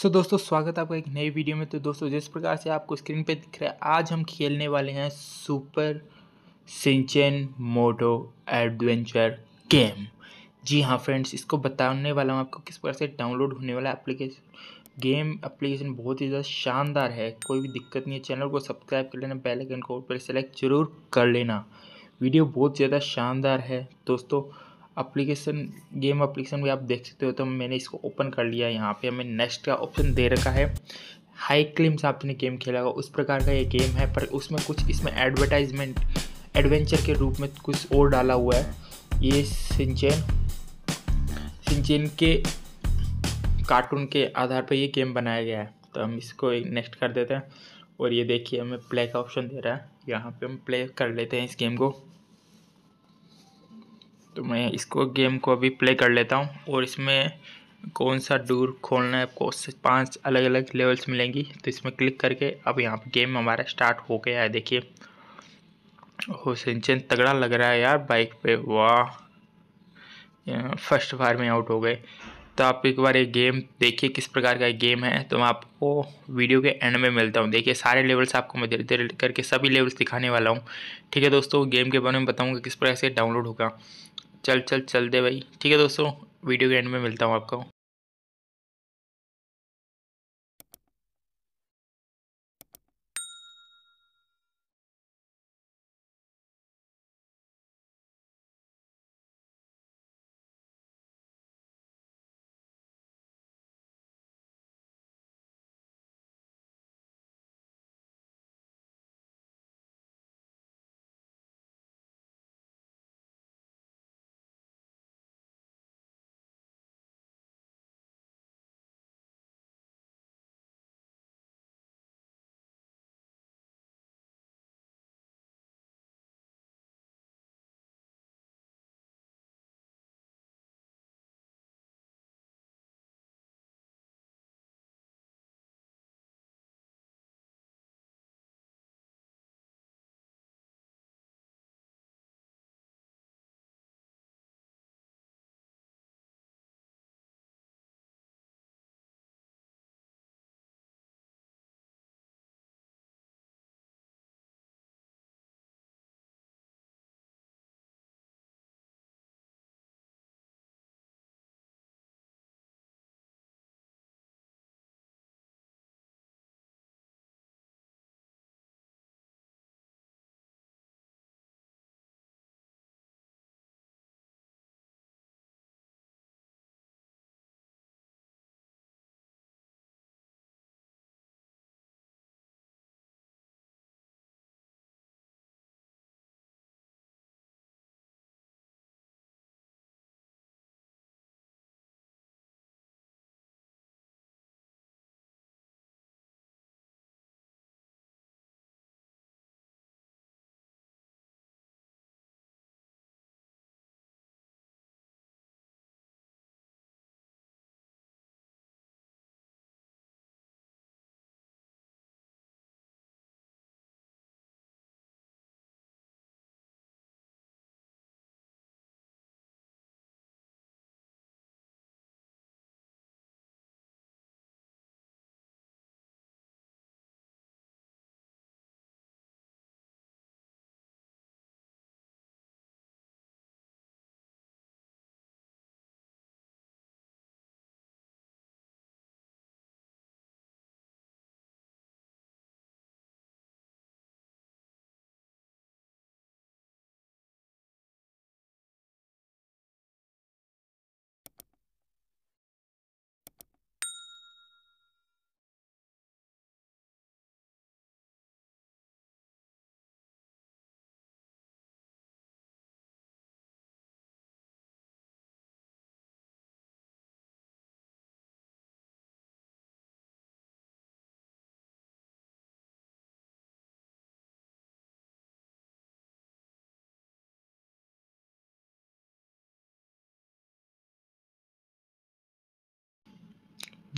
सो so, दोस्तों स्वागत है आपका एक नई वीडियो में तो दोस्तों जिस प्रकार से आपको स्क्रीन पे दिख रहा है आज हम खेलने वाले हैं super Shinchan moto adventure game जी हाँ फ्रेंड्स इसको बताने वाला हूँ आपको किस प्रकार से डाउनलोड होने वाला एप्लीकेशन गेम एप्लीकेशन बहुत ही ज़्यादा शानदार है कोई भी दिक्कत नहीं है चैनल को सब्सक्राइब कर लेना बेल आइकन को ऊपर सेलेक्ट जरूर कर लेना वीडियो बहुत ज़्यादा शानदार है दोस्तों अप्लीकेशन गेम अप्लीकेशन भी आप देख सकते हो तो मैंने इसको ओपन कर लिया यहाँ पे हमें नेक्स्ट का ऑप्शन दे रखा है हाई क्लिम्स आपने गेम खेला होगा उस प्रकार का ये गेम है पर उसमें कुछ इसमें एडवर्टाइजमेंट एडवेंचर के रूप में कुछ और डाला हुआ है ये सिंचेन सिंचेन के कार्टून के आधार पर ये गेम बनाया गया है तो हम इसको नेक्स्ट कर देते हैं और ये देखिए हमें प्ले का ऑप्शन दे रहा है यहाँ पे हम प्ले कर लेते हैं इस गेम को तो मैं इसको गेम को अभी प्ले कर लेता हूँ और इसमें कौन सा डूर खोलना है आपको उससे पाँच अलग अलग लेवल्स मिलेंगी तो इसमें क्लिक करके अब यहाँ पर गेम हमारा स्टार्ट हो गया है देखिए हो सिंचन तगड़ा लग रहा है यार बाइक पे वाह फर्स्ट बार में आउट हो गए तो आप एक बार ये गेम देखिए किस प्रकार का गेम है तो मैं आपको वीडियो के एंड में मिलता हूँ देखिए सारे लेवल्स आपको मैं धीरे धीरे करके सभी लेवल्स दिखाने वाला हूँ ठीक है दोस्तों गेम के बारे में बताऊँगा किस प्रकार से डाउनलोड होगा चल चल चल दे भाई ठीक है दोस्तों वीडियो के एंड में मिलता हूँ आपको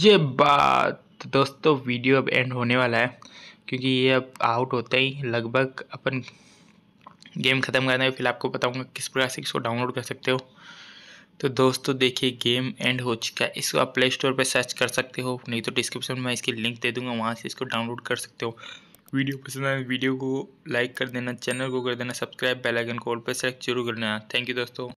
ये बात दोस्तों वीडियो अब एंड होने वाला है क्योंकि ये अब आउट होते ही लगभग अपन गेम ख़त्म करना है फिर आपको बताऊंगा किस प्रकार से इसको डाउनलोड कर सकते हो तो दोस्तों देखिए गेम एंड हो चुका है इसको आप प्ले स्टोर पर सर्च कर सकते हो नहीं तो डिस्क्रिप्शन में इसकी लिंक दे दूंगा वहाँ से इसको डाउनलोड कर सकते हो वीडियो पसंद आए तो वीडियो को लाइक कर देना चैनल को कर देना सब्सक्राइब बेल आइकन को ऑल पर सेलेक्ट जरूर करना थैंक यू दोस्तों